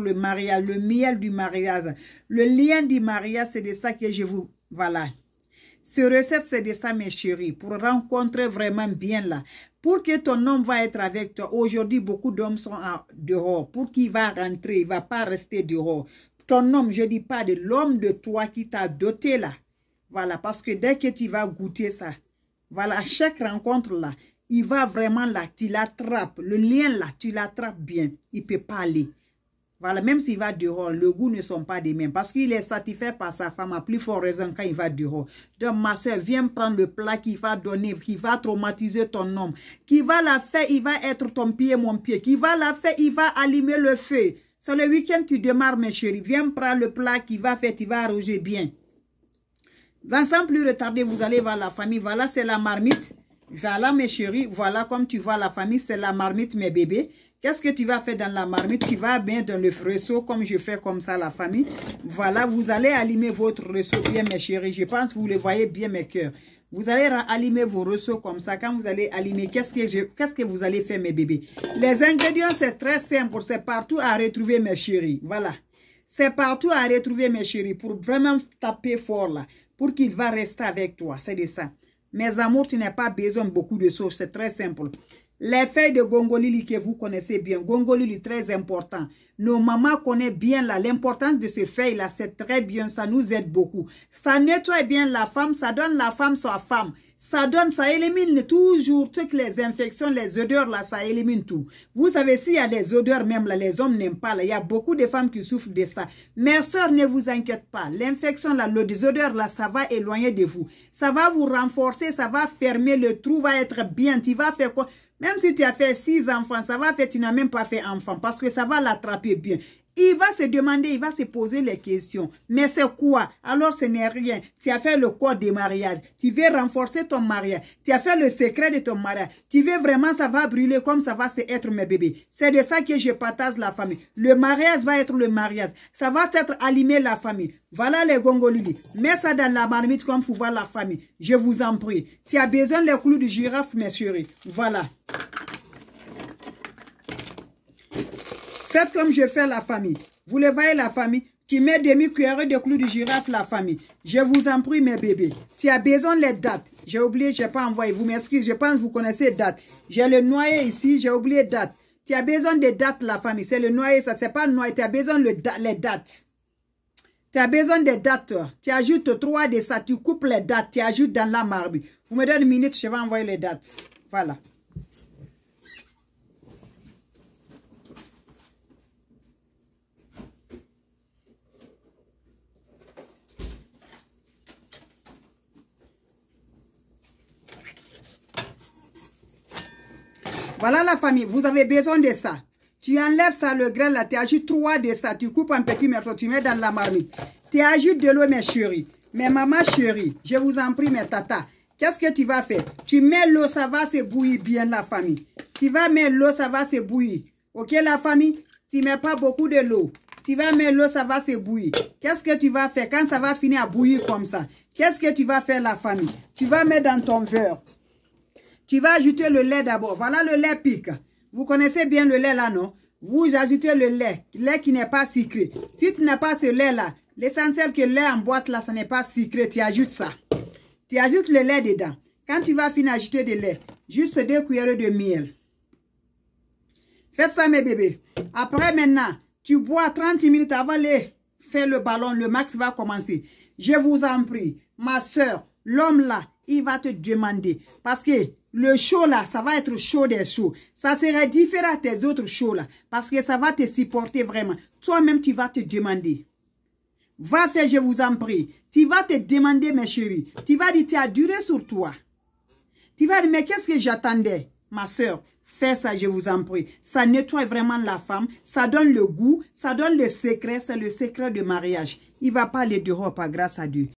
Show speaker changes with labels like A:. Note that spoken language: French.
A: le mariage, le miel du mariage, le lien du mariage, c'est de ça que je vous... Voilà. Ce recette, c'est de ça, mes chéris, pour rencontrer vraiment bien là. Pour que ton homme va être avec toi. Aujourd'hui, beaucoup d'hommes sont dehors. Pour qu'il va rentrer, il va pas rester dehors. Ton homme, je dis pas de l'homme de toi qui t'a doté là. Voilà, parce que dès que tu vas goûter ça, voilà, chaque rencontre là, il va vraiment là, tu l'attrapes. Le lien là, tu l'attrapes bien. Il peut pas aller. Voilà, même s'il va dehors, le goût ne sont pas des mêmes. Parce qu'il est satisfait par sa femme à plus fort raison quand il va dehors. Donc, ma soeur, viens prendre le plat qu'il va donner, qui va traumatiser ton homme. Qui va la faire, il va être ton pied, mon pied. Qui va la faire, il va allumer le feu. C'est le week-end tu démarre, mes chéris. Viens prendre le plat qui va faire, tu va arroger bien. Sans plus retarder, vous allez voir la famille. Voilà, c'est la marmite. Voilà, mes chéris. Voilà, comme tu vois la famille, c'est la marmite, mes bébés. Qu'est-ce que tu vas faire dans la marmite Tu vas bien dans le réseau, comme je fais comme ça la famille. Voilà, vous allez allumer votre réseau bien, mes chéris. Je pense que vous le voyez bien, mes cœurs. Vous allez allumer vos réseaux comme ça. Quand vous allez allumer, qu'est-ce que, que vous allez faire, mes bébés Les ingrédients, c'est très simple. C'est partout à retrouver, mes chéris. Voilà. C'est partout à retrouver, mes chéris, pour vraiment taper fort là, pour qu'il va rester avec toi. C'est de ça. Mes amours, tu n'as pas besoin de beaucoup de sauce. C'est très simple. Les feuilles de gongolili que vous connaissez bien, gongolili très important. Nos mamans connaissent bien l'importance de ces feuilles-là, c'est très bien, ça nous aide beaucoup. Ça nettoie bien la femme, ça donne la femme sa femme. Ça donne, ça élimine toujours toutes les infections, les odeurs là, ça élimine tout. Vous savez, s'il y a des odeurs même là, les hommes n'aiment pas là. Il y a beaucoup de femmes qui souffrent de ça. Mes soeurs, ne vous inquiétez pas. L'infection là, le désodeur là, ça va éloigner de vous. Ça va vous renforcer, ça va fermer le trou, va être bien. Tu vas faire quoi même si tu as fait six enfants, ça va faire, tu n'as même pas fait enfant parce que ça va l'attraper bien il va se demander, il va se poser les questions. Mais c'est quoi Alors ce n'est rien. Tu as fait le corps des mariages. Tu veux renforcer ton mariage. Tu as fait le secret de ton mariage. Tu veux vraiment, ça va brûler comme ça va être mes bébés. C'est de ça que je partage la famille. Le mariage va être le mariage. Ça va être allumé la famille. Voilà les gongolili. Mets ça dans la marmite comme voir la famille. Je vous en prie. Tu as besoin des clous de girafe, mes chéris. Voilà. Faites comme je fais la famille. Vous le voyez la famille Tu mets demi cuillère de clous de girafe la famille. Je vous en prie mes bébés. Tu as besoin les dates. J'ai oublié, je n'ai pas envoyé. Vous m'excusez, je pense que vous connaissez date. J'ai le noyer ici, j'ai oublié date. Tu as besoin des dates la famille. C'est le noyer, ça c'est pas le noyer. Tu as besoin le, les dates. Tu as besoin des dates. Tu ajoutes trois de ça. Tu coupes les dates. Tu ajoutes dans la marbre. Vous me donnez une minute, je vais envoyer les dates. Voilà. Voilà la famille, vous avez besoin de ça. Tu enlèves ça, le grain là, tu ajoutes trois de ça, tu coupes un petit morceaux, tu mets dans la marmite. Tu ajoutes de l'eau, mes chéris. Mes mamans chéris, je vous en prie, mes tata, Qu'est-ce que tu vas faire Tu mets l'eau, ça va se bouillir bien, la famille. Tu vas mettre l'eau, ça va se bouillir. Ok, la famille Tu mets pas beaucoup de l'eau. Tu vas mettre l'eau, ça va se bouillir. Qu'est-ce que tu vas faire quand ça va finir à bouillir comme ça Qu'est-ce que tu vas faire, la famille Tu vas mettre dans ton verre. Tu vas ajouter le lait d'abord. Voilà le lait pique. Vous connaissez bien le lait là, non Vous ajoutez le lait, lait qui n'est pas sucré. Si tu n'as pas ce lait là, l'essentiel que le lait en boîte là, ça n'est pas sucré. Tu ajoutes ça. Tu ajoutes le lait dedans. Quand tu vas finir ajouter de lait, juste deux cuillères de miel. Faites ça mes bébés. Après maintenant, tu bois 30 minutes avant les faire le ballon, le max va commencer. Je vous en prie, ma soeur, l'homme là, il va te demander. Parce que le show là, ça va être chaud des shows. Ça serait différent des autres shows là. Parce que ça va te supporter vraiment. Toi-même, tu vas te demander. Va faire, je vous en prie. Tu vas te demander, mes chéris. Tu vas dire, tu as duré sur toi. Tu vas dire, mais qu'est-ce que j'attendais, ma soeur Fais ça, je vous en prie. Ça nettoie vraiment la femme. Ça donne le goût. Ça donne le secret. C'est le secret du mariage. Il ne va pas aller dehors, pas grâce à Dieu.